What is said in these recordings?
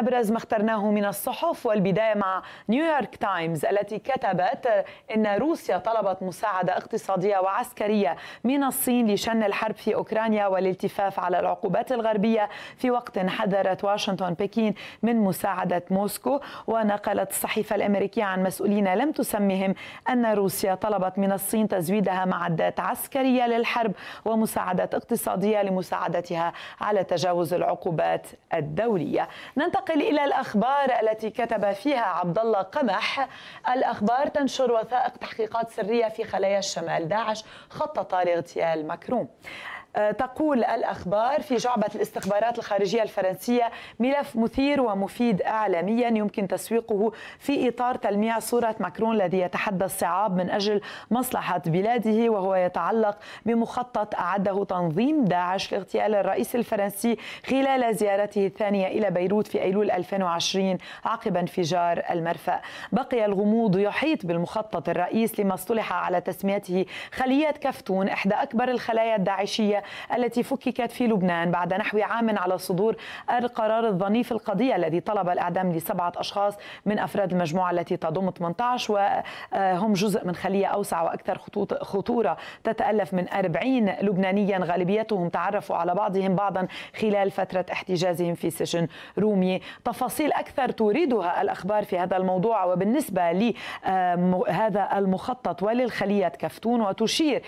أبرز ما اخترناه من الصحف والبداية مع نيويورك تايمز التي كتبت أن روسيا طلبت مساعدة اقتصادية وعسكرية من الصين لشن الحرب في أوكرانيا والالتفاف على العقوبات الغربية في وقت حذرت واشنطن بكين من مساعدة موسكو ونقلت الصحيفة الأمريكية عن مسؤولين لم تسمهم أن روسيا طلبت من الصين تزويدها معدات عسكرية للحرب ومساعدة اقتصادية لمساعدتها على تجاوز العقوبات الدولية ننتقل ننتقل إلى الأخبار التي كتب فيها عبد الله قمح الأخبار تنشر وثائق تحقيقات سرية في خلايا الشمال داعش خطط لاغتيال مكروم آه، تقول الأخبار في جعبة الاستخبارات الخارجية الفرنسية ملف مثير ومفيد إعلاميا يمكن تسويقه في إطار تلميع صورة ماكرون الذي يتحدى الصعاب من أجل مصلحة بلاده وهو يتعلق بمخطط أعده تنظيم داعش لاغتيال الرئيس الفرنسي خلال زيارته الثانية إلى بيروت في أيلول 2020 عقب انفجار المرفأ بقي الغموض يحيط بالمخطط الرئيس لما اصطلح على تسميته خلية كفتون إحدى أكبر الخلايا الداعشية التي فككت في لبنان بعد نحو عام على صدور القرار الظني في القضية الذي طلب الإعدام لسبعة أشخاص من أفراد المجموعة التي تضم 18 وهم جزء من خلية أوسع وأكثر خطوط خطورة تتألف من 40 لبنانيا غالبيتهم تعرفوا على بعضهم بعضا خلال فترة احتجازهم في سجن رومي تفاصيل أكثر تريدها الأخبار في هذا الموضوع وبالنسبة لهذا المخطط وللخلية كفتون وتشير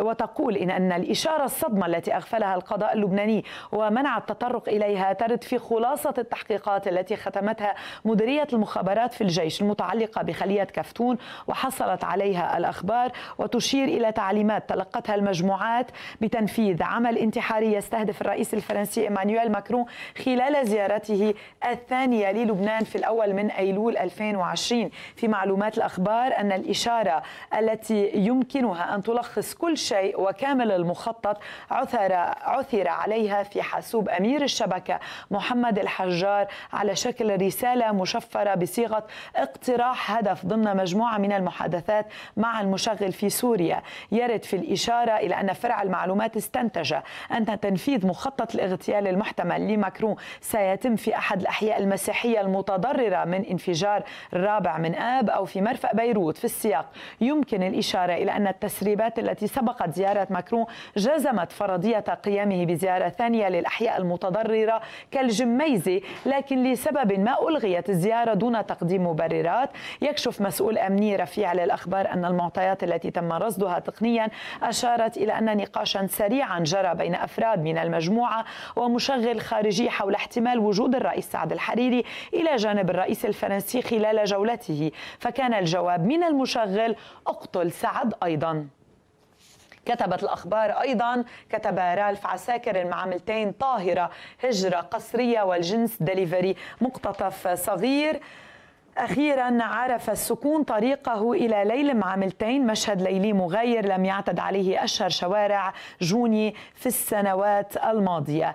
وتقول إن, أن الإشارة الصدمة التي أغفلها القضاء اللبناني ومنع التطرق إليها ترد في خلاصة التحقيقات التي ختمتها مديرية المخابرات في الجيش المتعلقة بخلية كفتون وحصلت عليها الأخبار وتشير إلى تعليمات تلقتها المجموعات بتنفيذ عمل انتحاري يستهدف الرئيس الفرنسي إيمانويل ماكرون خلال زيارته الثانية للبنان في الأول من أيلول 2020 في معلومات الأخبار أن الإشارة التي يمكنها أن تلخص كل شيء وكامل المخطط عثر عثر عليها في حاسوب امير الشبكه محمد الحجار على شكل رساله مشفره بصيغه اقتراح هدف ضمن مجموعه من المحادثات مع المشغل في سوريا يرد في الاشاره الى ان فرع المعلومات استنتج ان تنفيذ مخطط الاغتيال المحتمل لماكرون سيتم في احد الاحياء المسيحيه المتضرره من انفجار الرابع من اب او في مرفأ بيروت في السياق يمكن الاشاره الى ان التسريبات التي سبقت زياره ماكرون جزمت أقامت فرضية قيامه بزيارة ثانية للأحياء المتضررة كالجميزة لكن لسبب ما ألغيت الزيارة دون تقديم مبررات يكشف مسؤول أمني رفيع للأخبار أن المعطيات التي تم رصدها تقنيا أشارت إلى أن نقاشا سريعا جرى بين أفراد من المجموعة ومشغل خارجي حول احتمال وجود الرئيس سعد الحريري إلى جانب الرئيس الفرنسي خلال جولته فكان الجواب من المشغل اقتل سعد أيضا كتبت الأخبار أيضا كتب رالف عساكر المعاملتين طاهرة هجرة قصرية والجنس دليفري مقتطف صغير أخيرا عرف السكون طريقه إلى ليل معاملتين مشهد ليلي مغاير لم يعتد عليه أشهر شوارع جوني في السنوات الماضية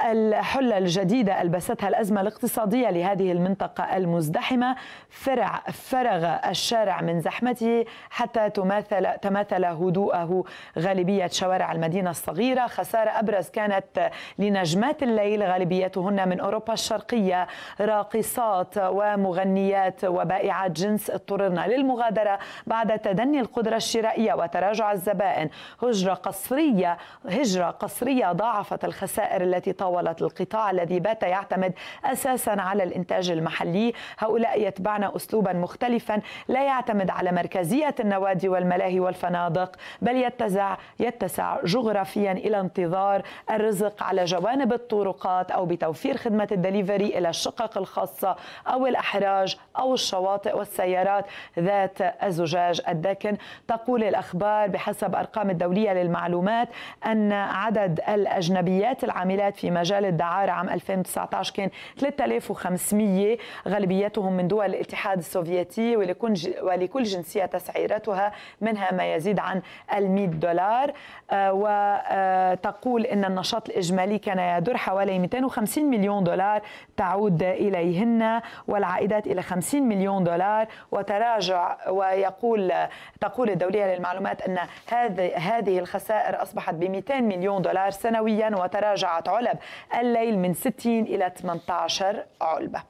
الحلة الجديدة ألبستها الأزمة الاقتصادية لهذه المنطقة المزدحمة فرع فرغ الشارع من زحمته حتى تماثل تماثل هدوءه غالبية شوارع المدينة الصغيرة خسارة أبرز كانت لنجمات الليل غالبيتهن من أوروبا الشرقية راقصات ومغنيات وبائعات جنس اضطررن للمغادرة بعد تدني القدرة الشرائية وتراجع الزبائن هجرة قصرية هجرة قصرية ضاعفت الخسائر التي مطاولة القطاع الذي بات يعتمد أساسا على الإنتاج المحلي هؤلاء يتبعن أسلوبا مختلفا لا يعتمد على مركزية النوادي والملاهي والفنادق بل يتسع, يتسع جغرافيا إلى انتظار الرزق على جوانب الطرقات أو بتوفير خدمة الدليفري إلى الشقق الخاصة أو الأحراج أو الشواطئ والسيارات ذات الزجاج الداكن تقول الأخبار بحسب أرقام الدولية للمعلومات أن عدد الأجنبيات العاملات في مجال الدعارة عام 2019 كان 3500 غالبيتهم من دول الاتحاد السوفيتي ولكل جنسية تسعيرتها منها ما يزيد عن 100 دولار آه، وتقول آه، أن النشاط الإجمالي كان يدور حوالي 250 مليون دولار تعود إليهن والعائدات إلى 50 مليون دولار وتراجع ويقول تقول الدولية للمعلومات أن هذه الخسائر أصبحت ب 200 مليون دولار سنويا وتراجعت علب الليل من 60 إلى 18 علبة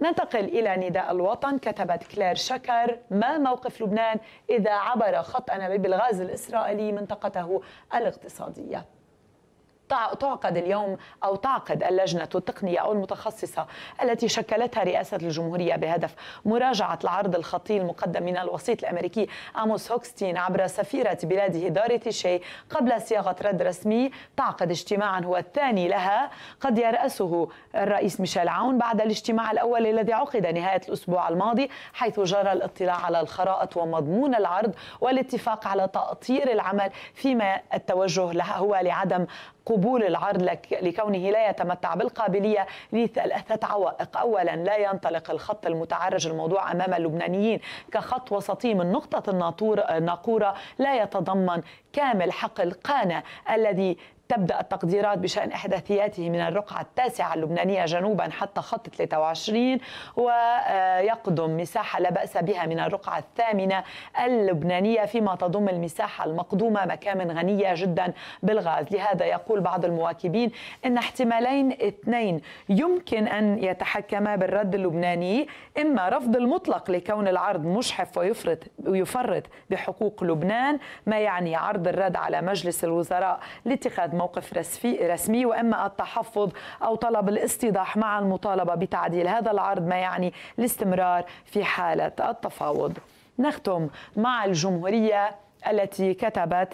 ننتقل إلى نداء الوطن كتبت كلير شكر ما موقف لبنان إذا عبر خط أنابيب الغاز الإسرائيلي منطقته الاقتصادية تعقد اليوم أو تعقد اللجنة التقنية أو المتخصصة التي شكلتها رئاسة الجمهورية بهدف مراجعة العرض الخطي المقدم من الوسيط الأمريكي أموس هوكستين عبر سفيرة بلاده داريتي شي قبل صياغة رد رسمي تعقد اجتماعا هو الثاني لها قد يرأسه الرئيس ميشيل عون بعد الاجتماع الأول الذي عقد نهاية الأسبوع الماضي حيث جرى الاطلاع على الخرائط ومضمون العرض والاتفاق على تأطير العمل فيما التوجه له هو لعدم قبول العرض لكونه لا يتمتع بالقابلية لثلاثة عوائق أولا لا ينطلق الخط المتعرج الموضوع أمام اللبنانيين كخط وسطي من نقطة الناقورة لا يتضمن كامل حقل قانا الذي تبدأ التقديرات بشأن إحداثياته من الرقعة التاسعة اللبنانية جنوبا حتى خط 23 ويقدم مساحة لا بأس بها من الرقعة الثامنة اللبنانية فيما تضم المساحة المقدومة مكامن غنية جدا بالغاز لهذا يقول بعض المواكبين أن احتمالين اثنين يمكن أن يتحكما بالرد اللبناني إما رفض المطلق لكون العرض مشحف ويفرط ويفرط بحقوق لبنان ما يعني عرض بالرد على مجلس الوزراء لاتخاذ موقف رسمي واما التحفظ او طلب الاستيضاح مع المطالبه بتعديل هذا العرض ما يعني الاستمرار في حاله التفاوض. نختم مع الجمهوريه التي كتبت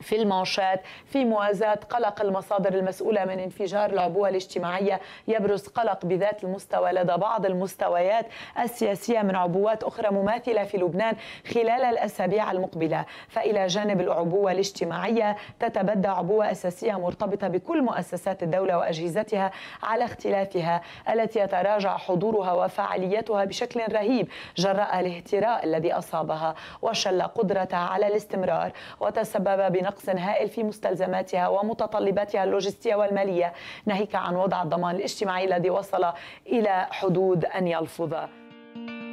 في المانشات في موازاة قلق المصادر المسؤولة من انفجار العبوة الاجتماعية يبرز قلق بذات المستوى لدى بعض المستويات السياسية من عبوات أخرى مماثلة في لبنان خلال الأسابيع المقبلة فإلى جانب العبوة الاجتماعية تتبدى عبوة أساسية مرتبطة بكل مؤسسات الدولة وأجهزتها على اختلافها التي يتراجع حضورها وفعاليتها بشكل رهيب جراء الاهتراء الذي أصابها وشل قدرتها على الاستمرار وتسبب بنقص نقص هائل في مستلزماتها ومتطلباتها اللوجستية والمالية ناهيك عن وضع الضمان الاجتماعي الذي وصل إلى حدود أن يلفظ